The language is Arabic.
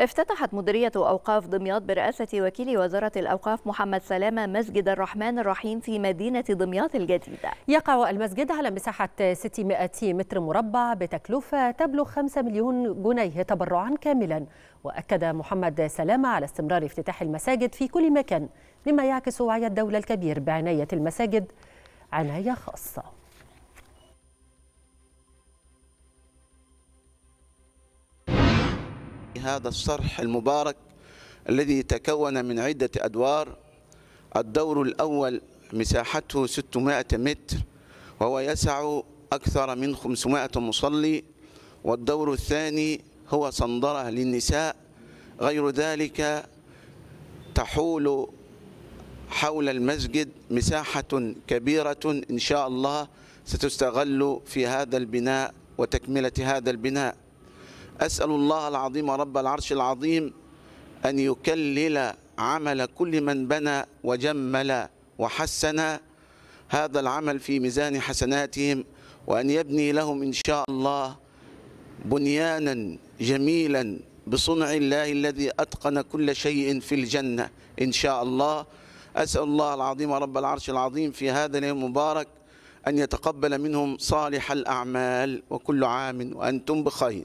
افتتحت مديرية أوقاف دمياط برئاسة وكيل وزارة الأوقاف محمد سلامة مسجد الرحمن الرحيم في مدينة دمياط الجديدة يقع المسجد على مساحة 600 متر مربع بتكلفة تبلغ 5 مليون جنيه تبرعا كاملا وأكد محمد سلامة على استمرار افتتاح المساجد في كل مكان مما يعكس وعي الدولة الكبير بعناية المساجد عناية خاصة هذا الصرح المبارك الذي تكون من عدة أدوار الدور الأول مساحته 600 متر وهو يسع أكثر من 500 مصلي والدور الثاني هو صندرة للنساء غير ذلك تحول حول المسجد مساحة كبيرة إن شاء الله ستستغل في هذا البناء وتكملة هذا البناء أسأل الله العظيم رب العرش العظيم أن يكلل عمل كل من بنى وجمل وحسن هذا العمل في ميزان حسناتهم وأن يبني لهم إن شاء الله بنيانا جميلا بصنع الله الذي أتقن كل شيء في الجنة إن شاء الله أسأل الله العظيم رب العرش العظيم في هذا اليوم المبارك أن يتقبل منهم صالح الأعمال وكل عام وأنتم بخير